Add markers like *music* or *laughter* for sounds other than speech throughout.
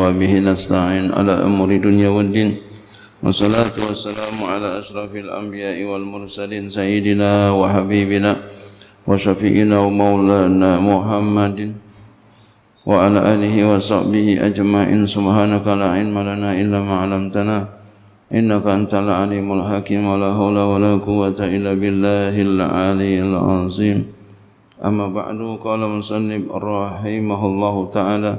وبه نستعين على أمور دنيا والدين والصلاة والسلام على أشرف الأنبياء والمرسلين سيدنا وحبيبنا وشفيئنا ومولانا محمد وعلى آله وصحبه أجمعين سبحانك لا علم لنا إلا ما علمتنا إنك أنت العليم الحكيم ولا حول ولا قوة إلا بالله العلي العظيم أما بعد قال مسلم رحمه الله تعالى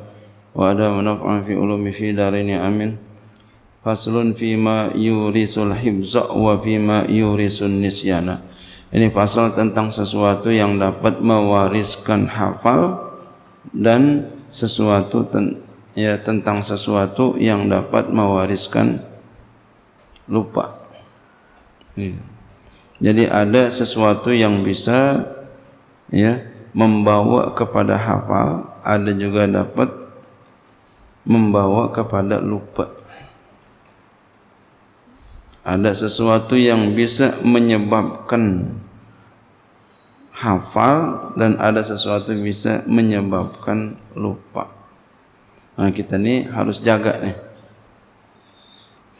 wa ada manfa'an fi ulumi fi darini amin faslun fi ma yurisul hibza wa fi ma yurisun nisyana ini pasal tentang sesuatu yang dapat mewariskan hafal dan sesuatu ten, ya tentang sesuatu yang dapat mewariskan lupa. Jadi ada sesuatu yang bisa ya membawa kepada hafal, ada juga dapat membawa kepada lupa ada sesuatu yang bisa menyebabkan hafal dan ada sesuatu yang bisa menyebabkan lupa. Nah, kita ini harus jaga nih.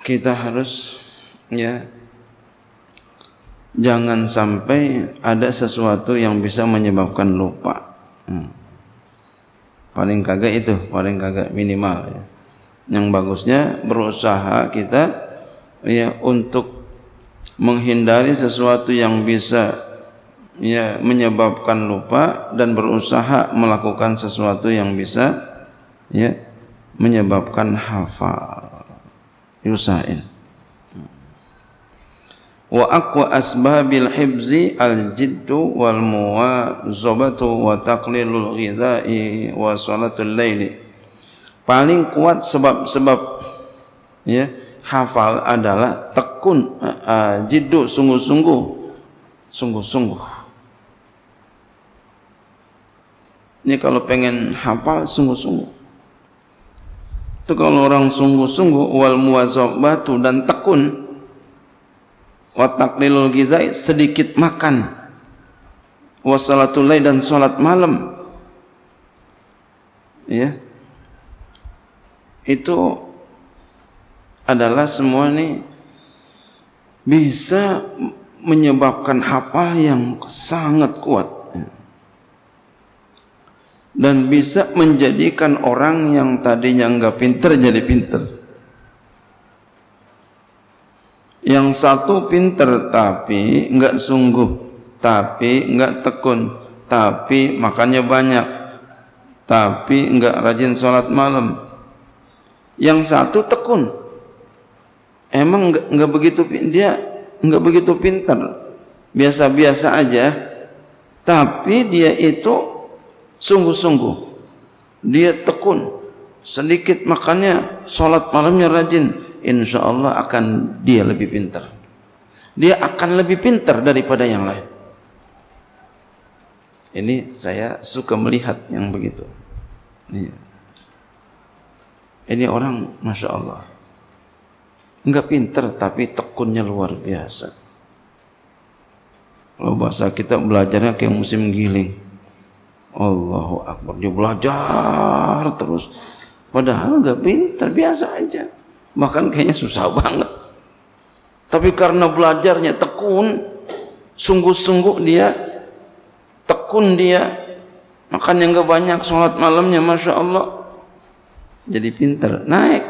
Kita harus ya jangan sampai ada sesuatu yang bisa menyebabkan lupa. Hmm paling kagak itu paling kagak minimal ya. yang bagusnya berusaha kita ya untuk menghindari sesuatu yang bisa ya menyebabkan lupa dan berusaha melakukan sesuatu yang bisa ya menyebabkan hafal usahain wa aqwa asbabil hibzi al jiddu wal muwazabatu wa taqlilul ghidai wa salatul laili paling kuat sebab-sebab ya hafal adalah tekun uh, jiddu sungguh-sungguh sungguh-sungguh ini kalau pengen hafal sungguh-sungguh itu kalau orang sungguh-sungguh wal muwazabatu dan tekun wa taqlilul gizai sedikit makan wassalatu salatul dan salat malam ya itu adalah semua ini bisa menyebabkan hafal yang sangat kuat dan bisa menjadikan orang yang tadinya nggak pinter jadi pinter. Yang satu pinter tapi enggak sungguh, tapi enggak tekun, tapi makannya banyak, tapi enggak rajin sholat malam. Yang satu tekun, emang enggak, enggak begitu dia enggak begitu pinter, biasa-biasa aja, tapi dia itu sungguh-sungguh, dia tekun, sedikit makannya, sholat malamnya rajin, insya Allah akan dia lebih pintar. Dia akan lebih pintar daripada yang lain. Ini saya suka melihat yang begitu. Ini, iya. ini orang, masya Allah, enggak pintar tapi tekunnya luar biasa. Kalau bahasa kita belajarnya kayak musim giling. Allahu Akbar. Dia belajar terus. Padahal nggak pintar, biasa aja. Bahkan kayaknya susah banget. Tapi karena belajarnya tekun, sungguh-sungguh dia, tekun dia, makan yang nggak banyak, sholat malamnya, masya Allah, jadi pintar, naik.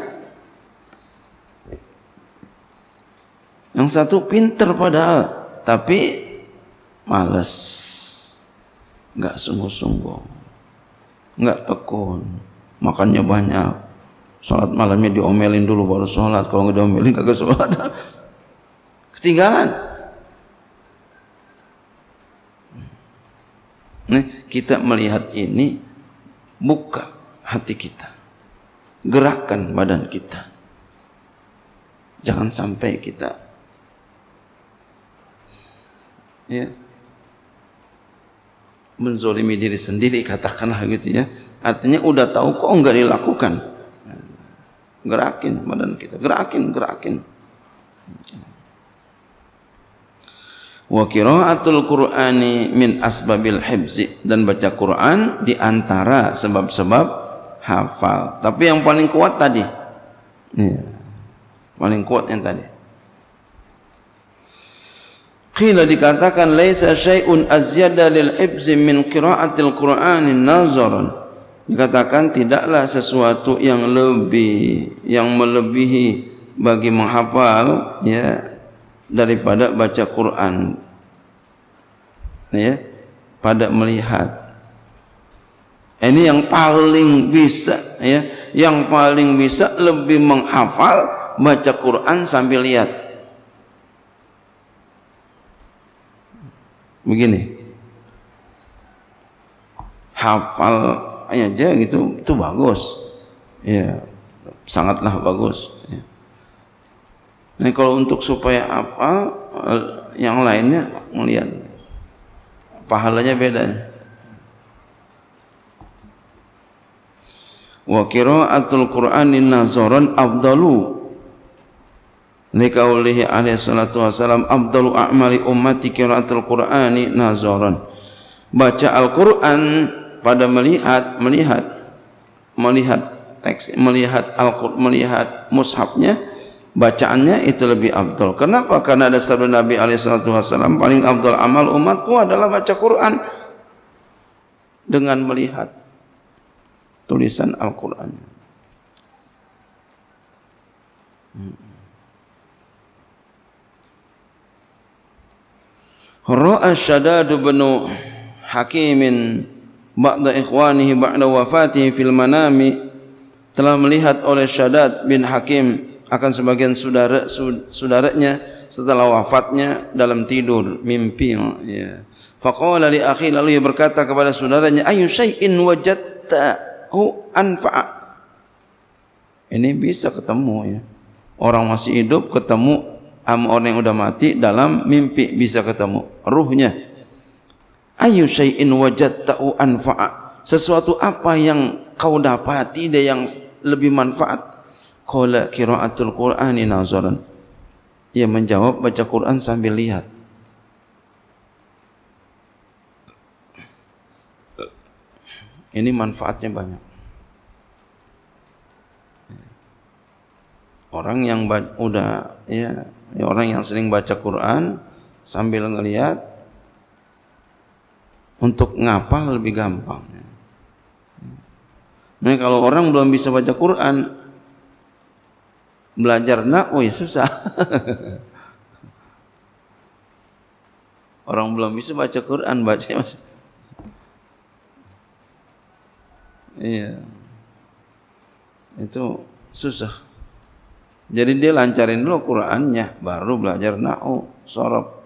Yang satu pintar padahal, tapi males, nggak sungguh-sungguh, nggak tekun makannya banyak sholat malamnya diomelin dulu baru sholat kalau nggak diomelin kagak sholat *laughs* ketinggalan Nih kita melihat ini buka hati kita gerakkan badan kita jangan sampai kita ya menzolimi diri sendiri katakanlah gitu ya Artinya udah tahu kok nggak dilakukan. Gerakin badan kita, gerakin, gerakin. Wa qiraatul Qur'ani min asbabil hibzi dan baca Quran di antara sebab-sebab hafal. Tapi yang paling kuat tadi. Iya. Paling kuat yang tadi. Qila dikatakan laisa syai'un azyada lil hibzi min qiraatil Qur'ani nazaran dikatakan tidaklah sesuatu yang lebih yang melebihi bagi menghafal ya daripada baca Quran ya pada melihat ini yang paling bisa ya yang paling bisa lebih menghafal baca Quran sambil lihat begini hafal aja gitu itu bagus ya sangatlah bagus ya. Nah kalau untuk supaya apa eh, yang lainnya melihat pahalanya beda wa qiraatul qur'anin nazaran afdalu Nikaulihi alaihi salatu wasalam afdalu a'mali ummati qiraatul qur'ani nazaran baca Al-Qur'an pada melihat melihat melihat teks melihat Al-Qur'an melihat mushafnya bacaannya itu lebih abdul. Kenapa? Karena ada sabda Nabi alaihi wasallam paling abdul amal umatku adalah baca Quran dengan melihat tulisan Al-Qur'an. Hmm. Ra'a Syadad bin Hakimin ba'da ikhwanihi ba'da wafatihi fil manami telah melihat oleh Syadad bin Hakim akan sebagian saudara saudaranya setelah wafatnya dalam tidur mimpi ya faqala li akhi lalu ia berkata kepada saudaranya ayu syai'in wajadta hu anfa'a ini bisa ketemu ya orang masih hidup ketemu am orang yang sudah mati dalam mimpi bisa ketemu ruhnya ayu syai'in wajadta'u anfa'a sesuatu apa yang kau dapati dan yang lebih manfaat qala qiraatul qur'ani nazaran ia menjawab baca Quran sambil lihat ini manfaatnya banyak orang yang udah ya orang yang sering baca Quran sambil ngelihat untuk ngapal lebih gampang. Nah kalau orang belum bisa baca Quran, belajar nakwah ya susah. orang belum bisa baca Quran bacanya mas. Iya. Itu susah. Jadi dia lancarin dulu Qur'annya baru belajar oh sorop.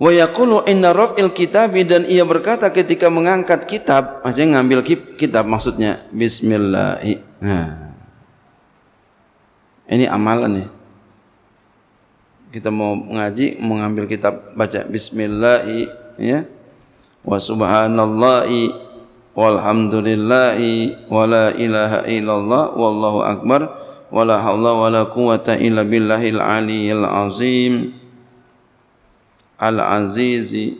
Wa yaqulu inna rabbil kitabi dan ia berkata ketika mengangkat kitab, maksudnya ngambil kitab maksudnya bismillah. Nah. Ini amalan ya. Kita mau mengaji, mengambil kitab baca bismillah ya. Wa subhanallahi walhamdulillahi wala ilaha illallah wallahu akbar wala haula wala quwata illa billahil aliyil azim. al-azizi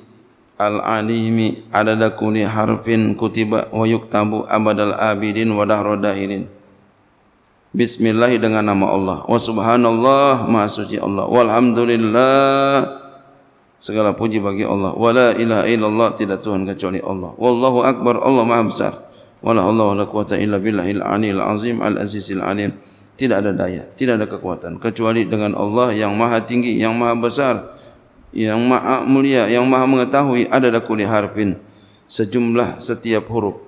al-alimi adada kulli harfin kutiba wa yuktabu abadal abidin wa dahrodahirin Bismillah dengan nama Allah wa subhanallah maha suci Allah walhamdulillah segala puji bagi Allah wa la ilaha illallah tidak Tuhan kecuali Allah wallahu akbar Allah maha besar wa la Allah la quwata illa billahil alil azim al azizil alim tidak ada daya tidak ada kekuatan kecuali dengan Allah yang maha tinggi yang maha besar yang maha mulia yang maha mengetahui adalah kulli harfin sejumlah setiap huruf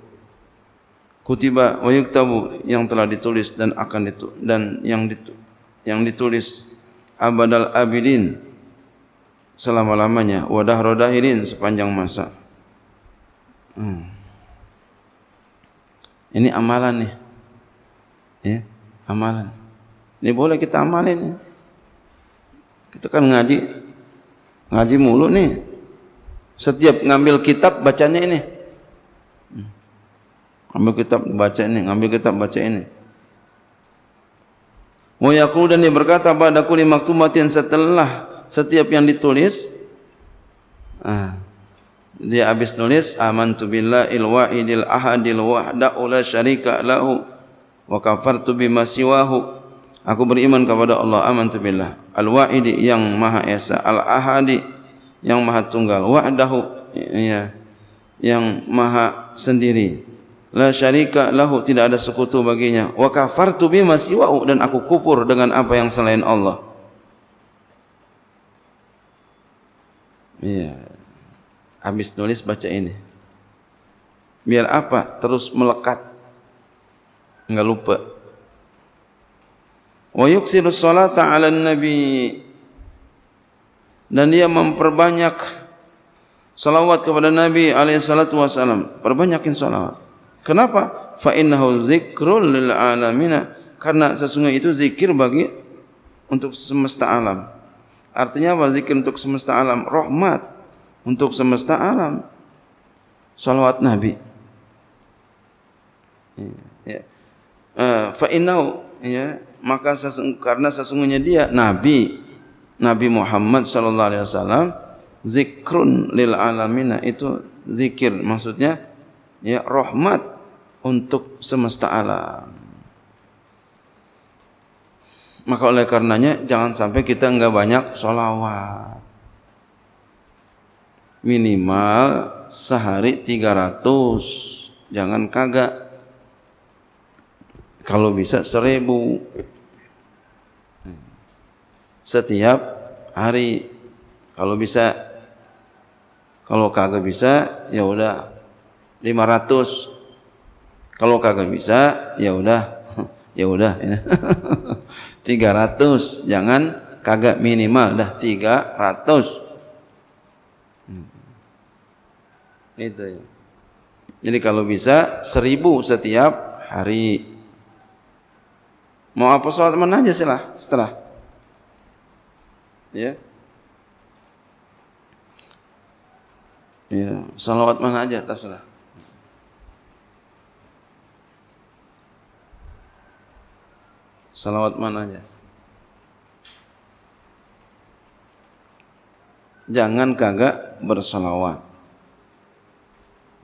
kutiba wa yuktabu yang telah ditulis dan akan ditu dan yang ditu yang ditulis abadal abidin selama-lamanya wa dahrodahirin sepanjang masa hmm. ini amalan nih ya amalan ini boleh kita amalin kita kan ngaji Ngaji mulu nih. Setiap ngambil kitab bacanya ini. Ambil kitab baca ini, ngambil kitab baca ini. Wa yaqulu dan dia berkata pada kulli maktumatin setelah setiap yang ditulis ah, dia habis nulis amantu billahil wahidil ahadil wahda la syarika lahu wa kafartu bima siwahu Aku beriman kepada Allah amantu billah al-wa'idi yang maha esa al-ahadi yang maha tunggal wahdahu ya yang maha sendiri la syarika lahu tidak ada sekutu baginya wa kafartu bima siwa'u dan aku kufur dengan apa yang selain Allah Ya, Habis nulis baca ini. Biar apa? Terus melekat. Enggak lupa. wa yuksiru salata ala nabi dan dia memperbanyak salawat kepada nabi alaihi salatu wasalam perbanyakin salawat kenapa fa innahu dzikrul lil alamin karena sesungguhnya itu zikir bagi untuk semesta alam artinya apa zikir untuk semesta alam rahmat untuk semesta alam salawat nabi ya, ya. fa innahu ya maka karena sesungguhnya dia nabi Nabi Muhammad sallallahu alaihi wasallam zikrun lil alamina itu zikir maksudnya ya rahmat untuk semesta alam maka oleh karenanya jangan sampai kita enggak banyak sholawat minimal sehari 300 jangan kagak kalau bisa seribu setiap hari. Kalau bisa kalau kagak bisa ya udah 500. Kalau kagak bisa ya udah *laughs* ya udah 300 ya. *laughs* jangan kagak minimal dah 300 ratus hmm. itu ya jadi kalau bisa seribu setiap hari mau apa sholat mana aja silah setelah ya ya salawat mana aja terserah salawat mana aja jangan kagak bersalawat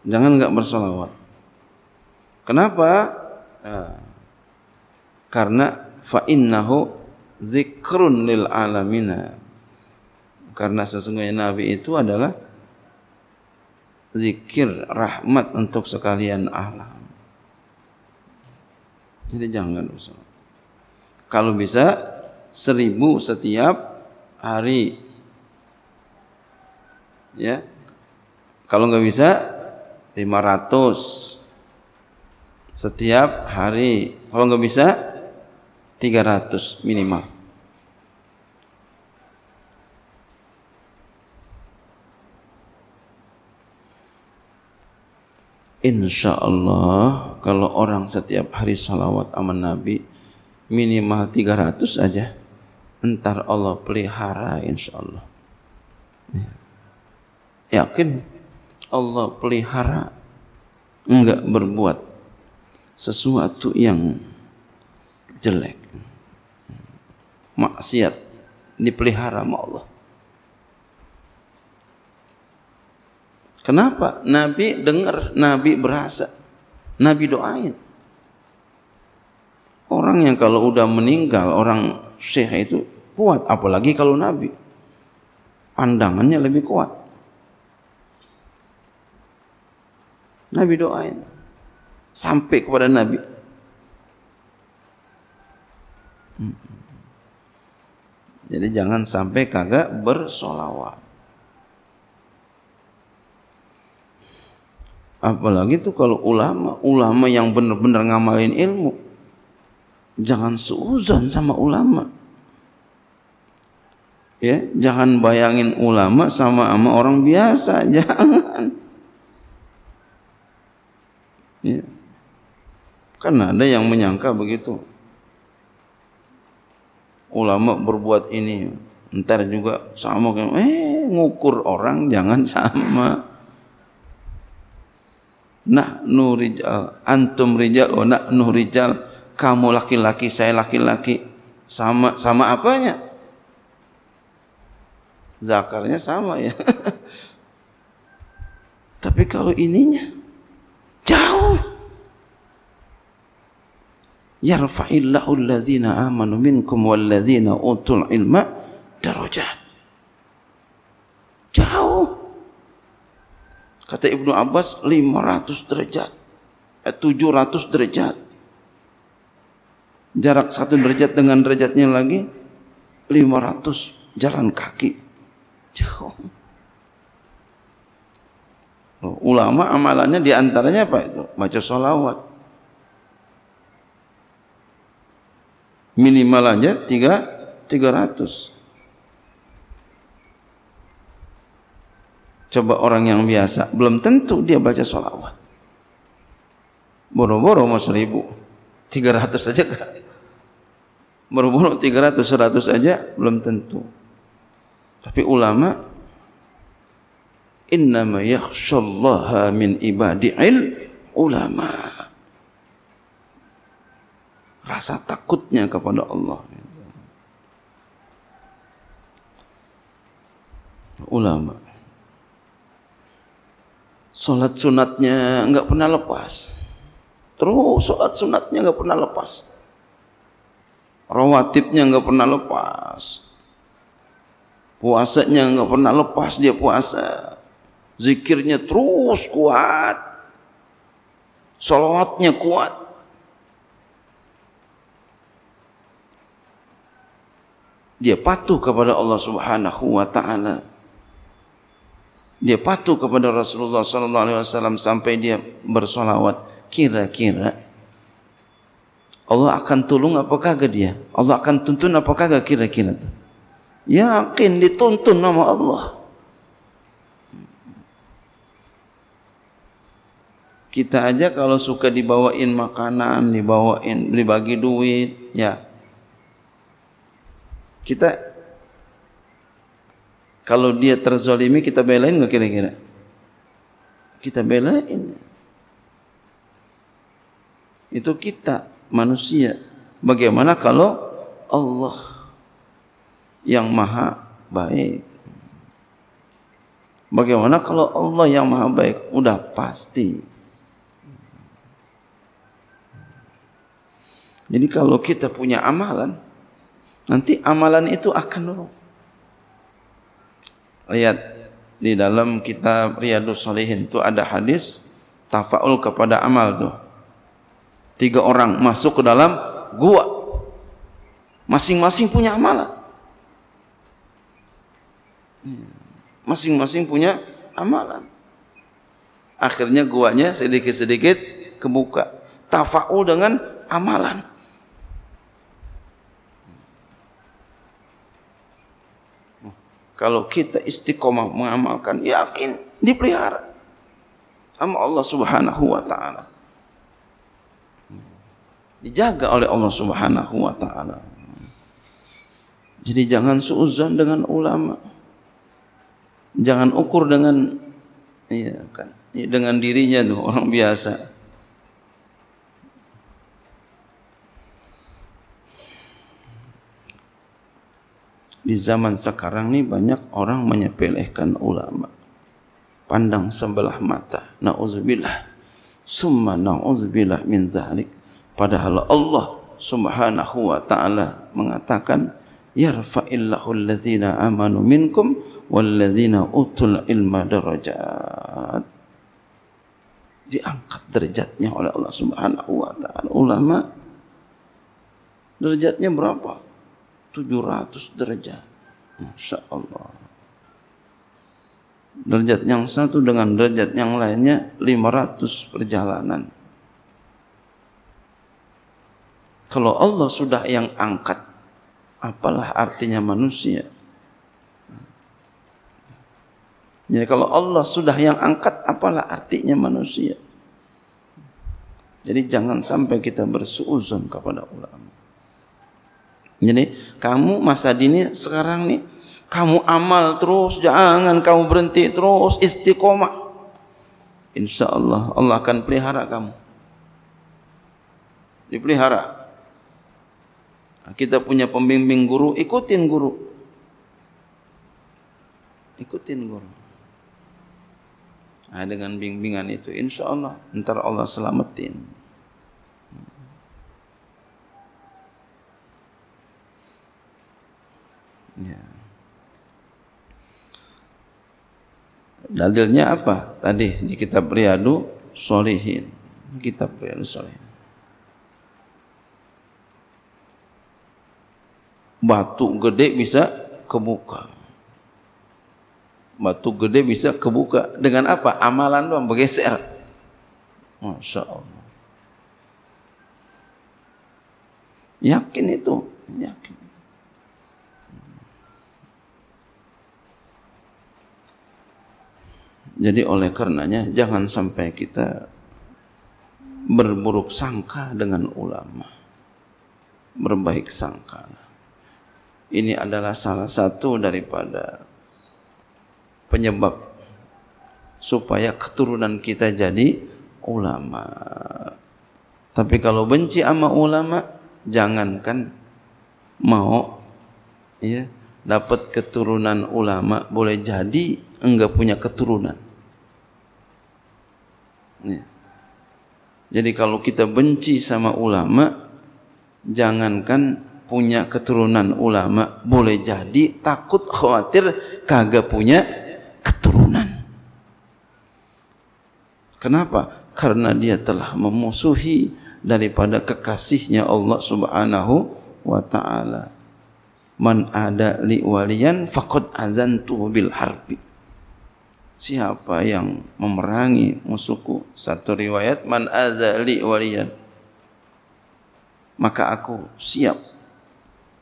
jangan nggak bersalawat kenapa nah, karena fa innahu zikrun lil alamina karena sesungguhnya nabi itu adalah zikir rahmat untuk sekalian alam jadi jangan usah kalau bisa seribu setiap hari ya kalau nggak bisa 500 setiap hari kalau nggak bisa 300 minimal. Insya Allah kalau orang setiap hari salawat sama Nabi minimal 300 aja entar Allah pelihara insya Allah yakin Allah pelihara enggak berbuat sesuatu yang jelek maksiat dipelihara sama Allah. Kenapa? Nabi dengar, Nabi berasa, Nabi doain. Orang yang kalau udah meninggal, orang syekh itu kuat, apalagi kalau Nabi. Pandangannya lebih kuat. Nabi doain sampai kepada Nabi. Hmm. Jadi jangan sampai kagak bersolawat. Apalagi tuh kalau ulama, ulama yang benar-benar ngamalin ilmu, jangan seuzan sama ulama. Ya, jangan bayangin ulama sama sama orang biasa, *laughs* jangan. Ya. Kan ada yang menyangka begitu ulama berbuat ini ntar juga sama kayak eh ngukur orang jangan sama nah nurijal antum rijal oh nah nurijal kamu laki-laki saya laki-laki sama sama apanya zakarnya sama ya *laughs* tapi kalau ininya jauh yarfa'illahu allazina amanu minkum wallazina utul ilma darajat jauh kata Ibnu Abbas 500 derajat eh, 700 derajat jarak satu derajat dengan derajatnya lagi 500 jalan kaki jauh Loh, ulama amalannya diantaranya apa itu baca solawat minimal aja 3 300 Coba orang yang biasa, belum tentu dia baca sholawat. Boro-boro mau seribu, tiga ratus saja kan? Boro-boro tiga ratus, seratus aja belum tentu. Tapi ulama, innama yakhshallaha min ibadil ulama rasa takutnya kepada Allah. Ulama. Sholat sunatnya nggak pernah lepas. Terus sholat sunatnya nggak pernah lepas. Rawatibnya nggak pernah lepas. Puasanya nggak pernah lepas dia puasa. Zikirnya terus kuat. Salawatnya kuat dia patuh kepada Allah Subhanahu wa taala dia patuh kepada Rasulullah sallallahu alaihi wasallam sampai dia bersolawat kira-kira Allah akan tolong apakah ke dia Allah akan tuntun apakah ke kira-kira itu yakin dituntun nama Allah kita aja kalau suka dibawain makanan dibawain dibagi duit ya Kita kalau dia terzolimi kita belain nggak kira-kira? Kita belain. Itu kita manusia. Bagaimana kalau Allah yang maha baik? Bagaimana kalau Allah yang maha baik? Udah pasti. Jadi kalau kita punya amalan, nanti amalan itu akan nurun. Lihat di dalam kitab Riyadus Salihin itu ada hadis tafaul kepada amal tuh. Tiga orang masuk ke dalam gua. Masing-masing punya amalan. Masing-masing punya amalan. Akhirnya guanya sedikit-sedikit kebuka. Tafaul dengan amalan. kalau kita istiqomah mengamalkan yakin dipelihara sama Allah Subhanahu wa taala dijaga oleh Allah Subhanahu wa taala jadi jangan suuzan dengan ulama jangan ukur dengan ya kan dengan dirinya tuh orang biasa di zaman sekarang ni banyak orang menyepelekan ulama pandang sebelah mata na'udzubillah summa na'udzubillah min zalik padahal Allah subhanahu wa ta'ala mengatakan yarfa'illahu allazina amanu minkum wallazina utul ilma darajat diangkat derajatnya oleh Allah Subhanahu wa taala. Ulama derajatnya berapa? 700 derajat. Masya Allah. Derajat yang satu dengan derajat yang lainnya 500 perjalanan. Kalau Allah sudah yang angkat, apalah artinya manusia? Jadi kalau Allah sudah yang angkat, apalah artinya manusia? Jadi jangan sampai kita bersuuzon kepada ulama. Jadi kamu masa dini sekarang nih kamu amal terus, jangan kamu berhenti terus, istiqomah. Insya Allah Allah akan pelihara kamu. Dipelihara. Kita punya pembimbing guru, ikutin guru. Ikutin guru. Nah, dengan bimbingan itu, insya Allah, ntar Allah selamatin. Ya. Dalilnya apa? Tadi di kitab Riyadu Solihin. Kitab Riyadu Solihin. Batu gede bisa kebuka. Batu gede bisa kebuka. Dengan apa? Amalan doang bergeser. Masya Allah. Yakin itu. Yakin. Jadi oleh karenanya jangan sampai kita berburuk sangka dengan ulama. Berbaik sangka. Ini adalah salah satu daripada penyebab supaya keturunan kita jadi ulama. Tapi kalau benci sama ulama, jangankan mau ya dapat keturunan ulama boleh jadi enggak punya keturunan. Iya. Jadi kalau kita benci sama ulama, jangankan punya keturunan ulama, boleh jadi takut khawatir kagak punya keturunan. Kenapa? Karena dia telah memusuhi daripada kekasihnya Allah Subhanahu wa taala. Man ada li waliyan faqad azantu bil harbi siapa yang memerangi musuhku satu riwayat man azali waliyan maka aku siap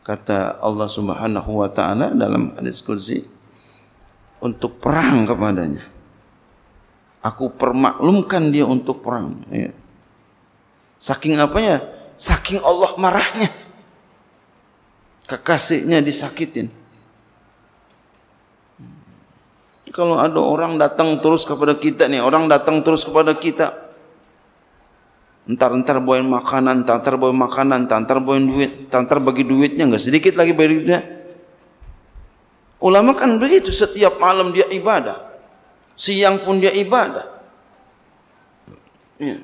kata Allah Subhanahu wa taala dalam hadis kursi untuk perang kepadanya aku permaklumkan dia untuk perang ya. saking apanya saking Allah marahnya kekasihnya disakitin kalau ada orang datang terus kepada kita nih, orang datang terus kepada kita. Entar-entar bawain makanan, entar bawain makanan, entar bawain duit, entar bagi duitnya enggak sedikit lagi bagi duitnya. Ulama kan begitu, setiap malam dia ibadah. Siang pun dia ibadah. Ya.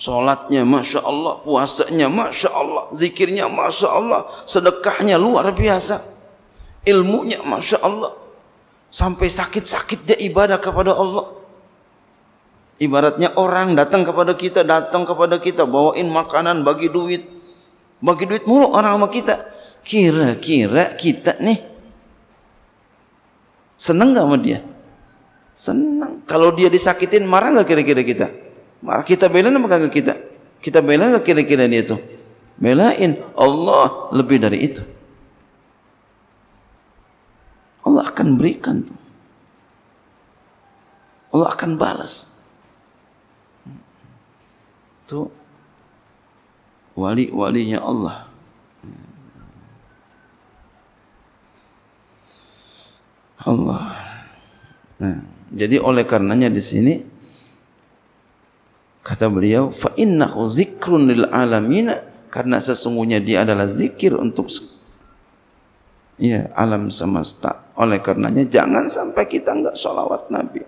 Solatnya Masya Allah, puasanya Masya Allah, zikirnya Masya Allah, sedekahnya luar biasa. Ilmunya Masya Allah, Sampai sakit-sakit dia ibadah kepada Allah. Ibaratnya orang datang kepada kita, datang kepada kita, bawain makanan, bagi duit. Bagi duit mulu orang sama kita. Kira-kira kita nih, seneng gak sama dia? Senang. Kalau dia disakitin, marah gak kira-kira kita? Marah kita belain apa kagak kita? Kita belain gak kira-kira dia tuh? Belain. Allah lebih dari itu. Allah akan berikan tuh. Allah akan balas. Itu wali-walinya Allah. Allah. Nah, jadi oleh karenanya di sini kata beliau fa innahu zikrun lil alamin karena sesungguhnya dia adalah zikir untuk ya alam semesta. Oleh karenanya jangan sampai kita enggak sholawat Nabi.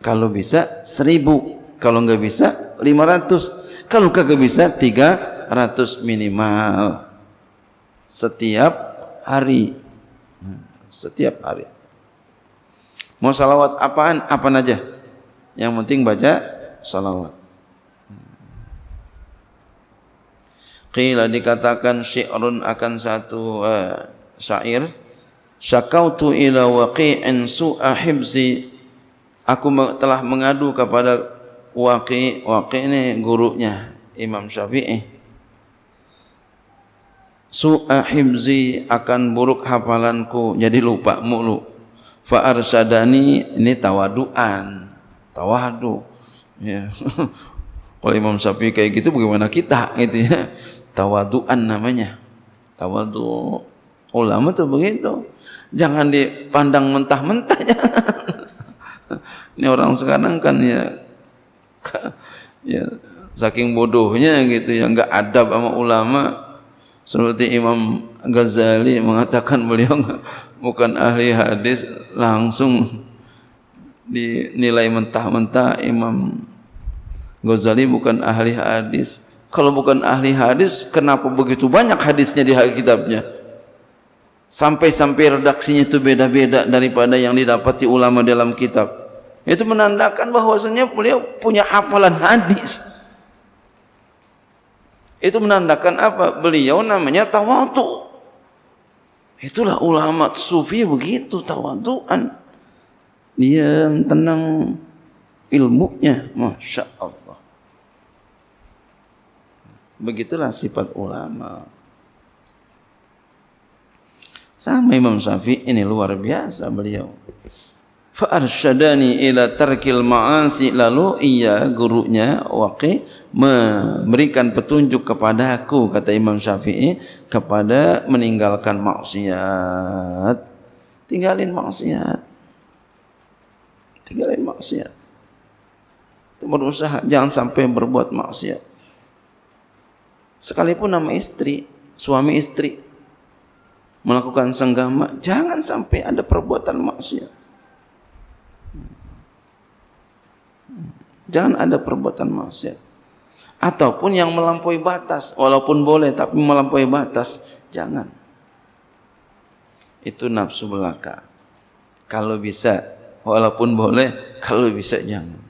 Kalau bisa seribu, kalau enggak bisa lima ratus, kalau kagak bisa tiga ratus minimal setiap hari. Setiap hari. Mau salawat apaan? Apaan aja. Yang penting baca salawat. Qila dikatakan syi'run akan satu uh, syair. Syakautu ila waqi'in su'a hibzi. Aku telah mengadu kepada waqi. Waqi ini gurunya Imam Syafi'i. Su'a hibzi akan buruk hafalanku. Jadi lupa mulu. Fa'arsadani ini tawaduan. Tawadu. Ya. *laughs* Kalau Imam Syafi'i kayak gitu bagaimana kita? Gitu ya. tawaduan namanya tawadu ulama tuh begitu jangan dipandang mentah-mentah *laughs* ini orang sekarang kan ya *laughs* ya saking bodohnya gitu ya nggak adab sama ulama seperti Imam Ghazali mengatakan beliau bukan ahli hadis langsung dinilai mentah-mentah Imam Ghazali bukan ahli hadis kalau bukan ahli hadis, kenapa begitu banyak hadisnya di kitabnya? Sampai-sampai redaksinya itu beda-beda daripada yang didapati ulama dalam kitab. Itu menandakan bahwasanya beliau punya hafalan hadis. Itu menandakan apa? Beliau namanya tawatu. Itulah ulama sufi begitu tawatuan. Diam tenang ilmunya, masya Allah. Begitulah sifat ulama. Sama Imam Syafi'i ini luar biasa beliau. Fa'arsyadani ila tarkil ma'asi lalu ia gurunya waqi memberikan petunjuk kepadaku kata Imam Syafi'i kepada meninggalkan maksiat. Tinggalin maksiat. Tinggalin maksiat. Berusaha jangan sampai berbuat maksiat. sekalipun nama istri, suami istri melakukan senggama, jangan sampai ada perbuatan maksiat. Jangan ada perbuatan maksiat. Ataupun yang melampaui batas, walaupun boleh tapi melampaui batas, jangan. Itu nafsu belaka. Kalau bisa, walaupun boleh, kalau bisa jangan.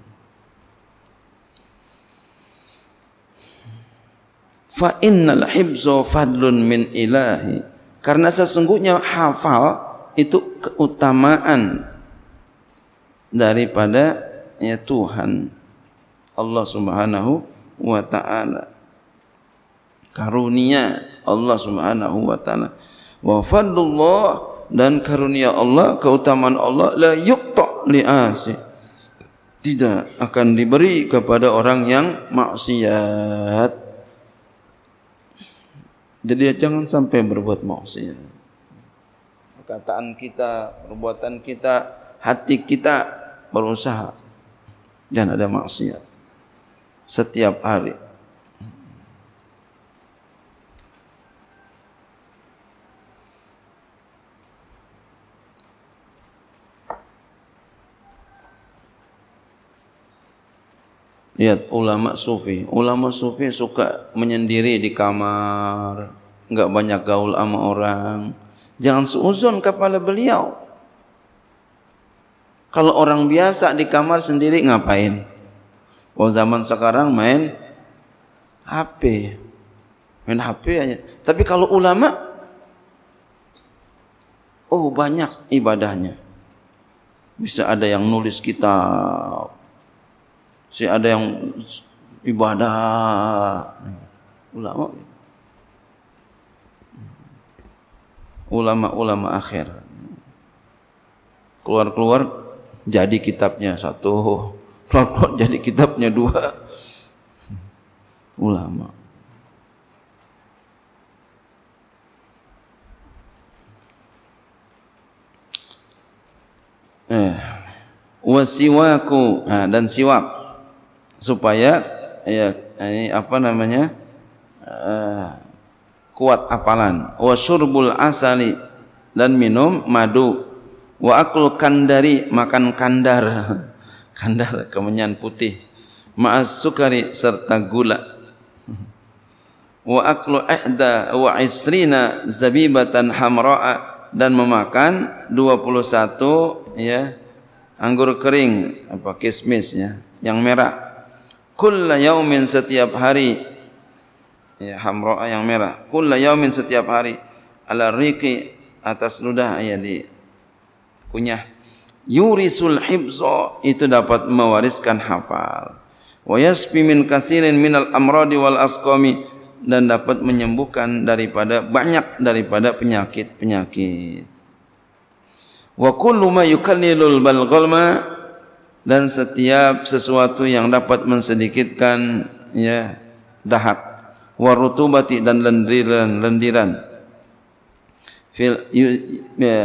fa innal hibzu fadlun min ilahi karena sesungguhnya hafal itu keutamaan daripada ya Tuhan Allah Subhanahu wa taala karunia Allah Subhanahu wa taala wa fadlullah dan karunia Allah keutamaan Allah la yuqta li asi tidak akan diberi kepada orang yang maksiat Jadi ya, jangan sampai berbuat maksiat. Perkataan kita, perbuatan kita, hati kita berusaha dan ada maksiat setiap hari. Lihat ya, ulama sufi, ulama sufi suka menyendiri di kamar, enggak banyak gaul sama orang. Jangan seuzon kepala beliau. Kalau orang biasa di kamar sendiri ngapain? Oh zaman sekarang main HP. Main HP aja. Tapi kalau ulama oh banyak ibadahnya. Bisa ada yang nulis kitab, si ada yang ibadah ulama ulama-ulama akhir keluar-keluar jadi kitabnya satu keluar-keluar jadi kitabnya dua ulama eh wasiwaku nah, dan siwak supaya ya ini apa namanya uh, kuat apalan wa syurbul asali dan minum madu wa akul kandari makan kandar *laughs* kandar kemenyan putih ma'as sukari serta gula wa aklu ihda wa isrina zabibatan hamra'a dan memakan 21 ya anggur kering apa kismis ya yang merah kulla yaumin setiap hari ya hamra ah, yang merah kulla yaumin setiap hari ala riqi atas ludah ya di kunyah yurisul hibza itu dapat mewariskan hafal wa yasfi min kasirin minal amradi wal asqami dan dapat menyembuhkan daripada banyak daripada penyakit-penyakit wa kullu ma yukallilul balghalma dan setiap sesuatu yang dapat mensedikitkan ya dahak warutubati dan lendiran lendiran fil ya,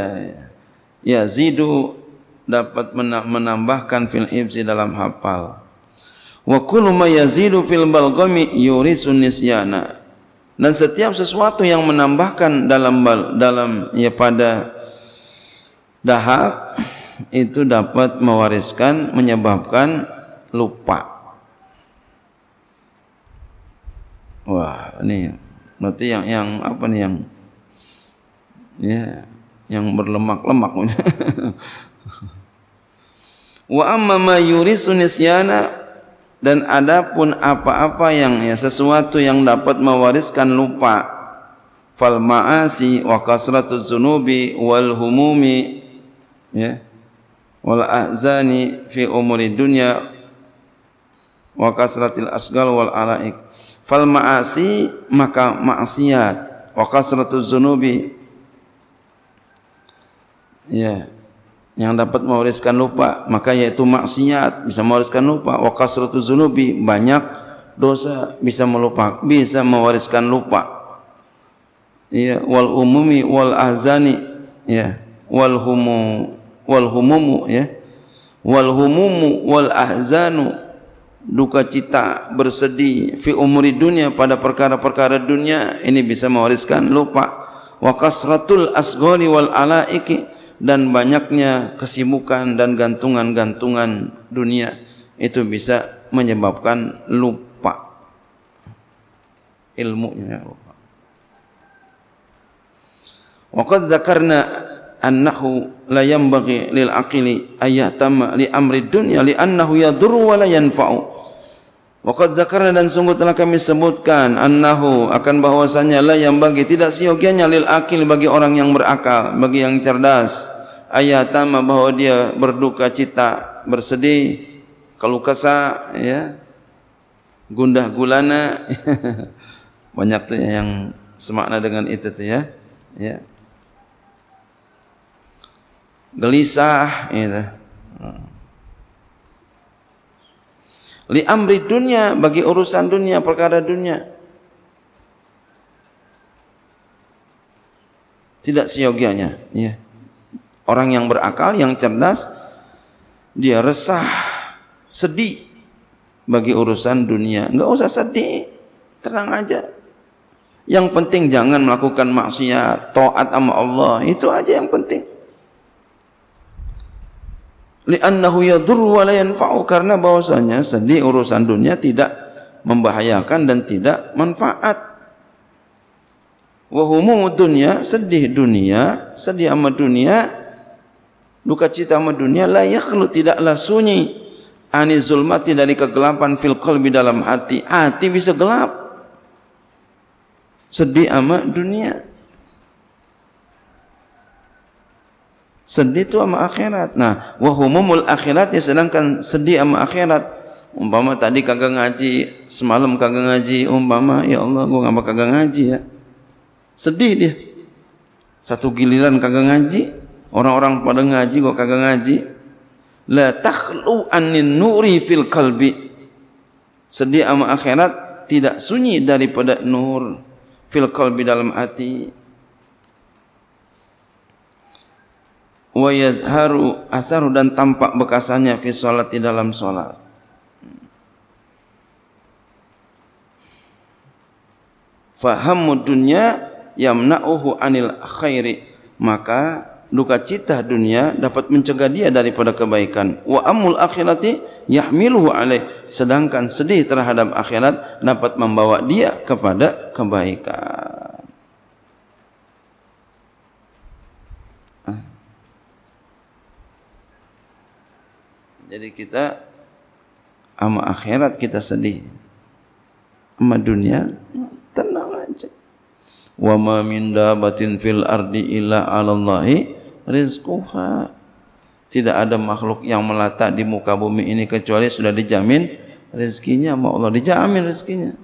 ya zidu dapat menambahkan fil ibsi dalam hafal wa kullu ma yazidu fil balghami yurisun nisyana dan setiap sesuatu yang menambahkan dalam dalam ya pada dahak itu dapat mewariskan menyebabkan lupa. Wah, ini berarti yang yang apa nih yang ya yang berlemak-lemak. *laughs* Wa amma nisyana dan adapun apa-apa yang ya sesuatu yang dapat mewariskan lupa fal ma'asi wa kasratu dzunubi wal humumi ya wal ahzani fi umuri dunya wa kasratil asgal wal alaik fal ma'asi maka maasiat wa kasratuz zunubi ya yang dapat mewariskan lupa maka yaitu maksiat bisa mewariskan lupa wa kasratuz zunubi banyak dosa bisa melupa bisa mewariskan lupa ya wal umumi wal ahzani ya wal humu wal humumu ya wal humumu wal ahzanu duka cita bersedih fi umuri dunia pada perkara-perkara dunia ini bisa mewariskan lupa wa kasratul asghari wal alaiki dan banyaknya kesibukan dan gantungan-gantungan dunia itu bisa menyebabkan lupa ilmunya lupa. Waqad zakarna annahu la yanbaghi lil aqili ayyatama li amri dunya li annahu yadurru wa la yanfa'u Waqad zakarna dan sungguh telah kami sebutkan annahu akan bahwasanya la yang bagi tidak seyogianya lil akil bagi orang yang berakal, bagi yang cerdas. Ayatama bahwa dia berduka cita, bersedih, keluh kesah, ya. Gundah gulana. *laughs* Banyak tuh yang semakna dengan itu tuh ya. Ya. gelisah gitu. Ya Li amri dunia bagi urusan dunia, perkara dunia. Tidak seyogianya. Ya. Orang yang berakal, yang cerdas, dia resah, sedih bagi urusan dunia. Enggak usah sedih, tenang aja. Yang penting jangan melakukan maksiat, taat sama Allah. Itu aja yang penting. li'annahu yadurru wa la yanfa'u karena bahwasanya sedih urusan dunia tidak membahayakan dan tidak manfaat wa humumu dunia sedih dunia sedih sama dunia duka cita sama dunia la yakhlu tidaklah sunyi ani zulmati dari kegelapan fil qalbi dalam hati hati bisa gelap sedih sama dunia sedih itu sama akhirat. Nah, wahumumul akhirat, sedangkan sedih sama akhirat. Umpama tadi kagak ngaji, semalam kagak ngaji, umpama, ya Allah, gua ngapa kagak ngaji ya. Sedih dia. Satu giliran kagak ngaji, orang-orang pada ngaji, gua kagak ngaji. La takhlu anin nuri fil kalbi. Sedih sama akhirat, tidak sunyi daripada nur fil kalbi dalam hati. wa yazharu asaru dan tampak bekasannya fi di dalam salat fahamu dunya yamna'uhu anil khairi maka duka cita dunia dapat mencegah dia daripada kebaikan wa amul akhirati yahmiluhu alaih sedangkan sedih terhadap akhirat dapat membawa dia kepada kebaikan Jadi kita ama akhirat kita sedih. ama dunia tenang aja. Wa ma min dabatin fil ardi illa 'ala Allahi rizquha. Tidak ada makhluk yang melata di muka bumi ini kecuali sudah dijamin rezekinya sama Allah, dijamin rezekinya.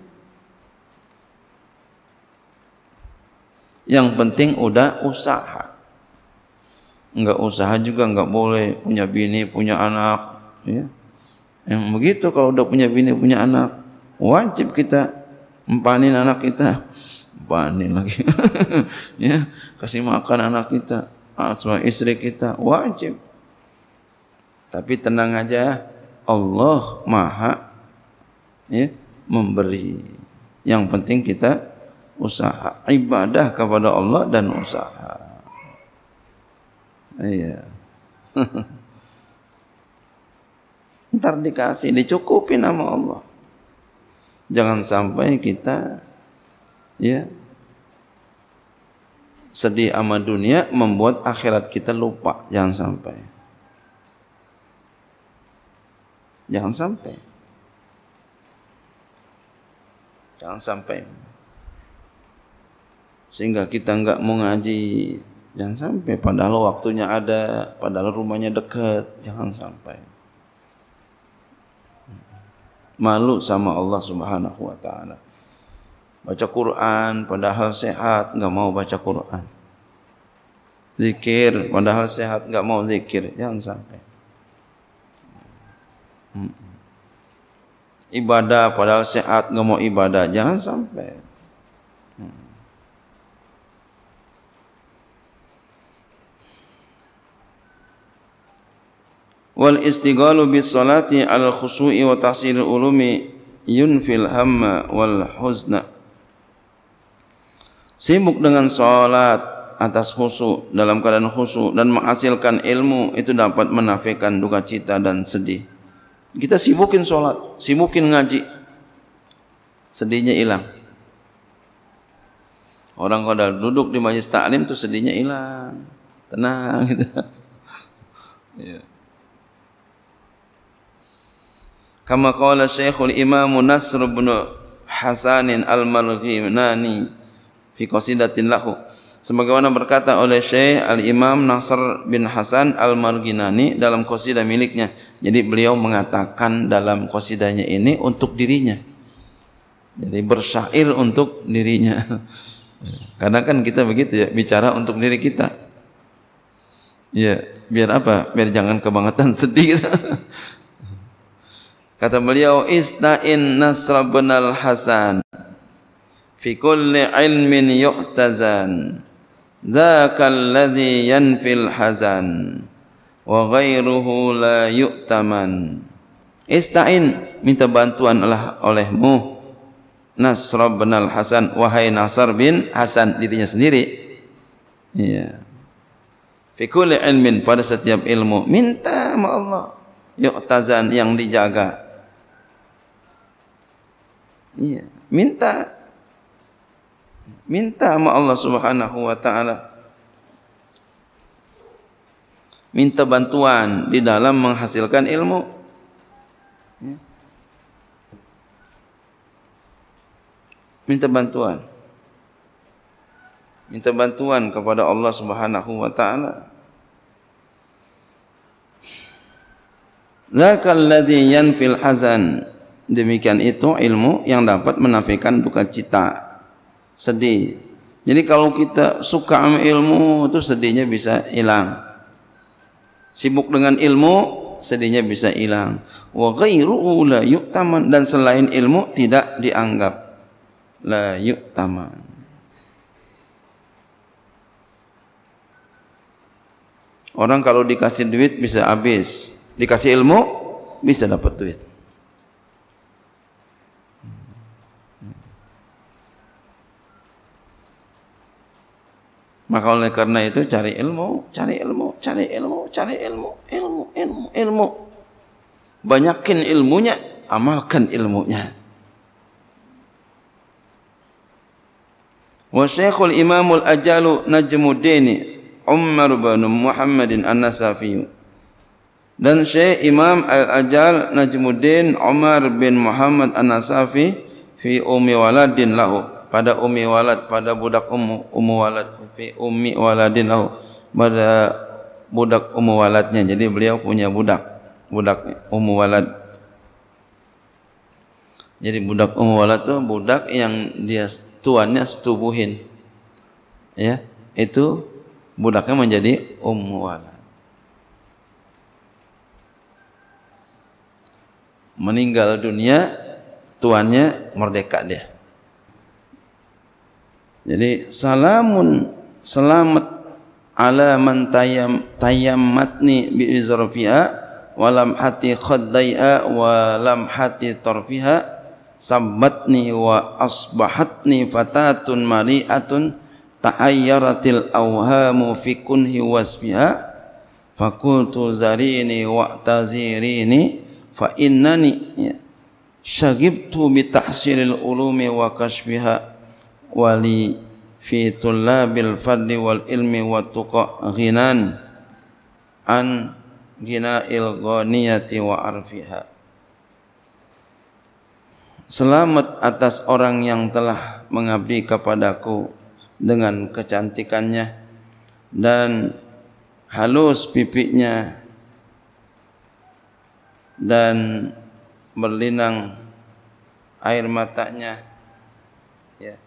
Yang penting udah usaha. Enggak usaha juga enggak boleh punya bini, punya anak, Ya. Yang begitu kalau udah punya bini punya anak wajib kita empanin anak kita empanin lagi *laughs* ya kasih makan anak kita asma ah, istri kita wajib tapi tenang aja Allah maha ya, memberi yang penting kita usaha ibadah kepada Allah dan usaha iya *laughs* Ntar dikasih, dicukupin nama Allah. Jangan sampai kita ya sedih sama dunia membuat akhirat kita lupa. Jangan sampai. Jangan sampai. Jangan sampai. Sehingga kita nggak mau ngaji. Jangan sampai. Padahal waktunya ada. Padahal rumahnya dekat. Jangan sampai. malu sama Allah Subhanahu wa taala. Baca Quran padahal sehat enggak mau baca Quran. Zikir padahal sehat enggak mau zikir, jangan sampai. Hmm. Ibadah padahal sehat enggak mau ibadah, jangan sampai. wal istighalu bis salati al khusu'i wa tahsil ulumi yunfil hamma wal huzna sibuk dengan salat atas khusu dalam keadaan khusu dan menghasilkan ilmu itu dapat menafikan duka cita dan sedih kita sibukin salat sibukin ngaji sedihnya hilang orang kalau duduk di majelis taklim tuh sedihnya hilang tenang *laughs* gitu ya yeah. Kama qala Syekhul Imam Nasr bin Hasanin Al-Marghinani fi qasidatin lahu. Sebagaimana berkata oleh Syekh Al-Imam Nasr bin Hasan Al-Marginani dalam qasidah miliknya. Jadi beliau mengatakan dalam qasidahnya ini untuk dirinya. Jadi bersyair untuk dirinya. *laughs* Kadang kan kita begitu ya, bicara untuk diri kita. Ya, biar apa? Biar jangan kebangetan sedih. *laughs* Kata beliau, ista'in Nasr bin Al-Hasan fi kulli ilmin yu'tazan." Dzaka alladhi yanfil hazan wa ghairuhu la yu'taman. Istain minta bantuan Allah olehmu. Nasr bin Al-Hasan wahai Nasr bin Hasan dirinya sendiri. Iya. Fi kulli ilmin pada setiap ilmu minta sama Allah. Yu'tazan yang dijaga. Iya, minta. Minta sama Allah Subhanahu wa taala. Minta bantuan di dalam menghasilkan ilmu. Minta bantuan. Minta bantuan kepada Allah Subhanahu wa taala. Zakal ladzi yanfil hazan Demikian itu ilmu yang dapat menafikan duka cita, sedih. Jadi kalau kita suka sama ilmu itu sedihnya bisa hilang. Sibuk dengan ilmu sedihnya bisa hilang. Wa ghairuhu la dan selain ilmu tidak dianggap. La yu'taman. Orang kalau dikasih duit bisa habis, dikasih ilmu bisa dapat duit. Maka oleh karena itu cari ilmu, cari ilmu, cari ilmu, cari ilmu, ilmu, ilmu, ilmu. Banyakin ilmunya, amalkan ilmunya. Wa Syekhul Imamul Ajalu Najmuddin Umar bin Muhammadin An-Nasafi dan Syekh Imam Al-Ajal Najmuddin Umar bin Muhammad An-Nasafi fi umi waladin lahu pada umi walad pada budak ummu ummu walad fi ummi waladin lahu pada budak ummu waladnya jadi beliau punya budak budak ummu walad jadi budak ummu walad itu budak yang dia tuannya setubuhin ya itu budaknya menjadi ummu walad meninggal dunia tuannya merdeka dia jadi salamun selamat ala man tayam matni bi izrafiha wa hati khaddai'a walam hati tarfiha sabbatni wa asbahatni fatatun mari'atun ta'ayyaratil awhamu fi kunhi wasfiha fakultu zarini wa tazirini fa innani ya, syagibtu bi tahsilil ulumi wa kashfiha wali fi tullabil fadli wal ilmi wa tuqa ghinan an ghinail ghaniyati wa arfiha Selamat atas orang yang telah mengabdi kepadaku dengan kecantikannya dan halus pipinya dan berlinang air matanya ya yeah.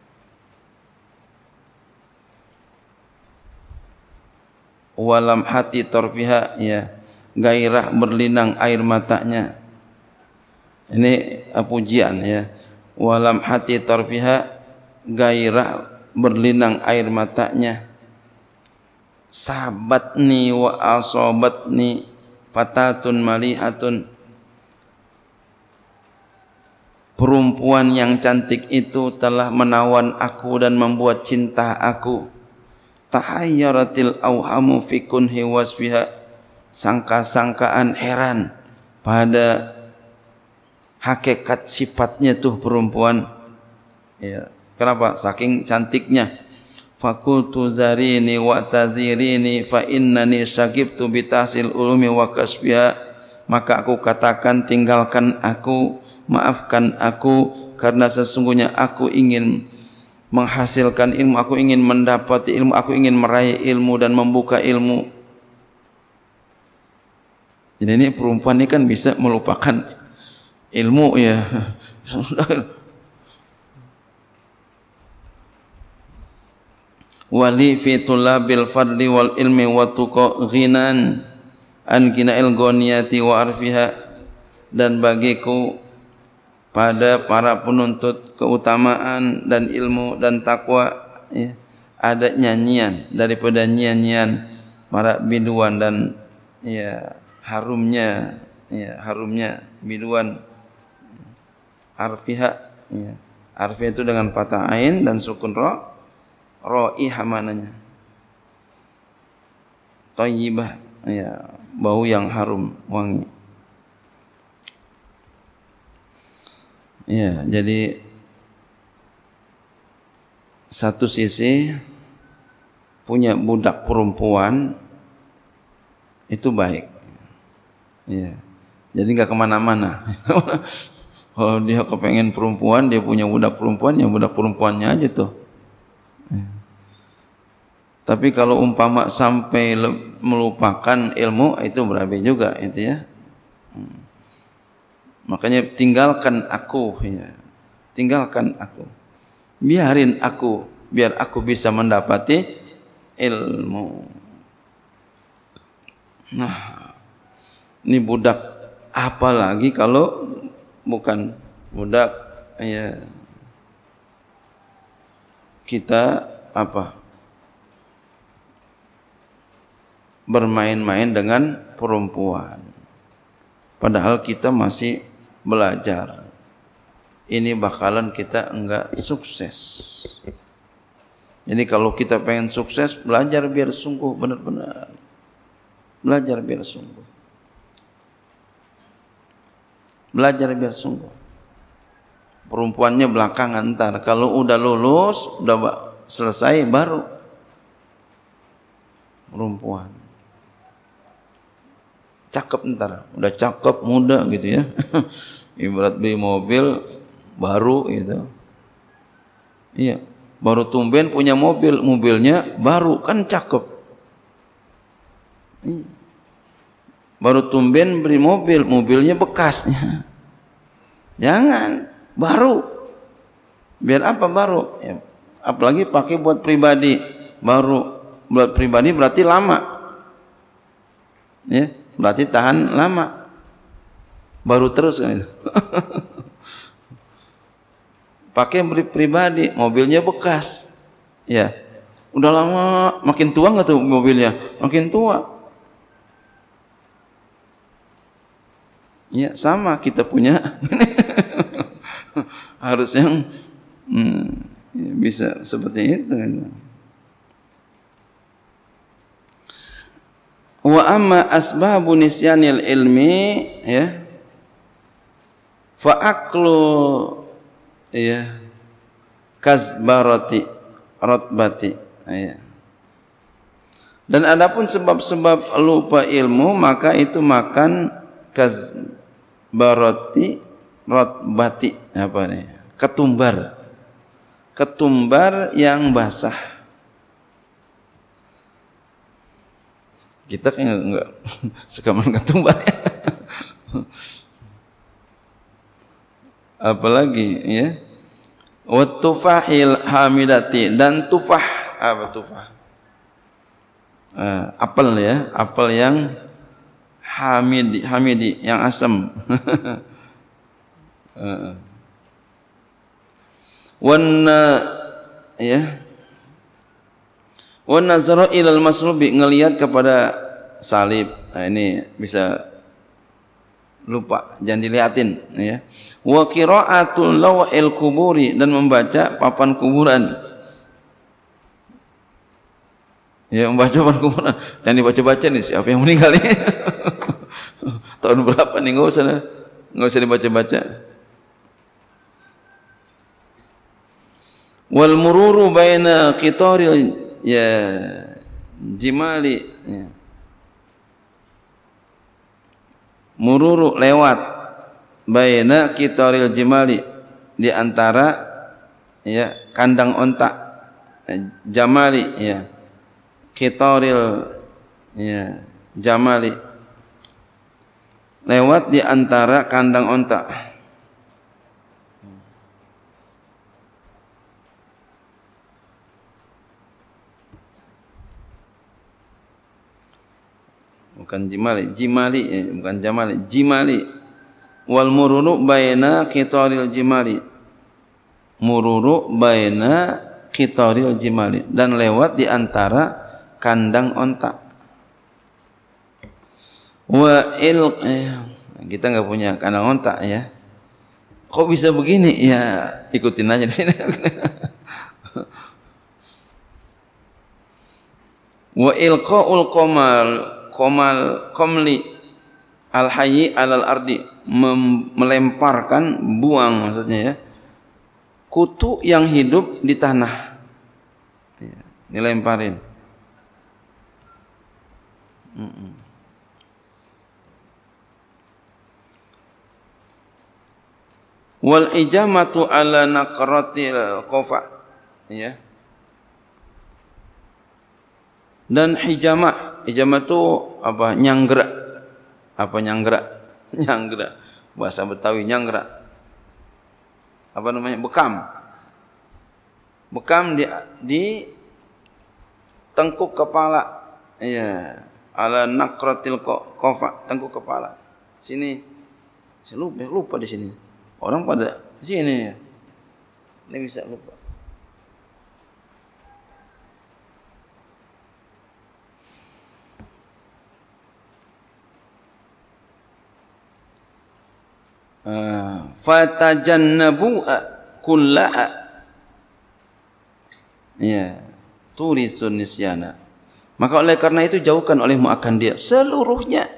walam hati torfiha ya gairah berlinang air matanya ini ah, pujian ya walam hati torfiha gairah berlinang air matanya sahabatni wa asobatni fatatun malihatun perempuan yang cantik itu telah menawan aku dan membuat cinta aku tahayyaratil awhamu fi kunhi wasfiha sangka-sangkaan heran pada hakikat sifatnya tuh perempuan ya kenapa saking cantiknya fakultu zarini wa tazirini fa innani syagibtu ulumi wa kasbiha maka aku katakan tinggalkan aku maafkan aku karena sesungguhnya aku ingin menghasilkan ilmu, aku ingin mendapati ilmu, aku ingin meraih ilmu dan membuka ilmu. Jadi ini perempuan ini kan bisa melupakan ilmu ya. *laughs* Wali fi tulabil fadli wal ilmi wa tuqa ghinan an kina al wa arfiha dan bagiku pada para penuntut keutamaan dan ilmu dan takwa ya, ada nyanyian daripada nyanyian para biduan dan ya harumnya ya harumnya biduan arfiha ya arfiha itu dengan patah ain dan sukun ro roiha mananya toyibah ya bau yang harum wangi Ya, jadi satu sisi punya budak perempuan itu baik. Ya. Jadi nggak kemana-mana. *laughs* Kalau dia kepengen perempuan, dia punya budak perempuan, ya budak perempuannya aja tuh. Iya. Tapi kalau umpama sampai melupakan ilmu itu berabe juga itu ya. Makanya tinggalkan aku ya. Tinggalkan aku. Biarin aku biar aku bisa mendapati ilmu. Nah, ini budak apalagi kalau bukan budak ya kita apa bermain-main dengan perempuan padahal kita masih belajar ini bakalan kita enggak sukses. Jadi kalau kita pengen sukses, belajar biar sungguh benar-benar. Belajar biar sungguh. Belajar biar sungguh. Perempuannya belakang antar Kalau udah lulus, udah selesai baru perempuan cakep ntar udah cakep muda gitu ya *laughs* ibarat beli mobil baru gitu iya baru tumben punya mobil mobilnya baru kan cakep iya. baru tumben beli mobil mobilnya bekasnya *laughs* jangan baru biar apa baru ya, apalagi pakai buat pribadi baru buat pribadi berarti lama ya Berarti tahan lama. Baru terus kan *laughs* Pakai beli pribadi, mobilnya bekas. Ya. Udah lama makin tua nggak tuh mobilnya? Makin tua. Ya, sama kita punya *laughs* harus yang hmm, ya bisa seperti itu. Kan. wa amma asbabu nisyanil ilmi ya fa aklu ya kazbarati rotbati ya. dan adapun sebab-sebab lupa ilmu maka itu makan kazbarati rotbati apa nih ketumbar ketumbar yang basah Kita kan nggak *laughs* suka makan ketumbar ya. Apalagi ya. Watufahil hamidati dan tufah apa tufah? Uh, apel ya, apel yang hamidi, hamidi yang asam. uh. *laughs* Eh, eh. Wan ya Wan nazara ilal masrubi ngelihat kepada salib nah, ini bisa lupa jangan dilihatin ya wa Law El kuburi dan membaca papan kuburan ya membaca papan kuburan dan dibaca-baca nih siapa yang meninggal ni? *laughs* tahun berapa nih enggak usah enggak lah. usah dibaca-baca wal mururu baina qitaril ya jimali ya. mururu lewat baina kitoril jimali di antara ya kandang ontak eh, jamali ya kitoril ya jamali lewat di antara kandang ontak bukan jimali jimali eh, bukan jamali jimali wal mururu baina qitaril jimali mururu baina qitaril jimali dan lewat di antara kandang onta wa il eh, kita nggak punya kandang onta ya kok bisa begini ya ikutin aja di sini *laughs* wa ilqaul qamar komal komli al hayyi alal ardi melemparkan buang maksudnya ya kutu yang hidup di tanah iya, dilemparin wal ijamatu ala naqratil kofa ya dan hijamah ijamah tu apa nyanggra apa nyanggra *laughs* nyanggra bahasa betawi nyanggra apa namanya bekam bekam di di tengkuk kepala ya ala nakratil kofa tengkuk kepala sini saya lupa lupa di sini orang pada sini ya ini bisa lupa fatajannabu kulla ya turisun nisyana maka oleh karena itu jauhkan olehmu akan dia seluruhnya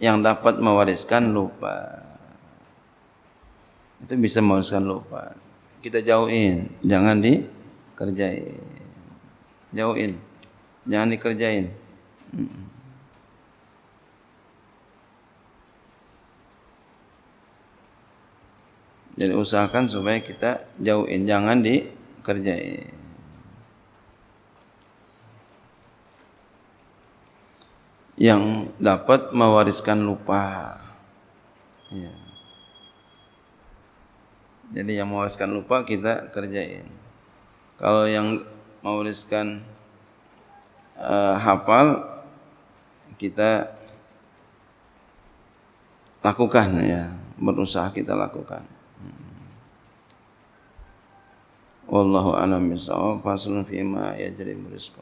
yang dapat mewariskan lupa itu bisa mewariskan lupa kita jauhin jangan dikerjain jauhin jangan dikerjain hmm. Jadi usahakan supaya kita jauhin, jangan dikerjain. Yang dapat mewariskan lupa. Ya. Jadi yang mewariskan lupa kita kerjain. Kalau yang mewariskan uh, hafal kita lakukan ya, berusaha kita lakukan. Wallahu a'lam bishawab. Faslun fi ma yajri rizqu.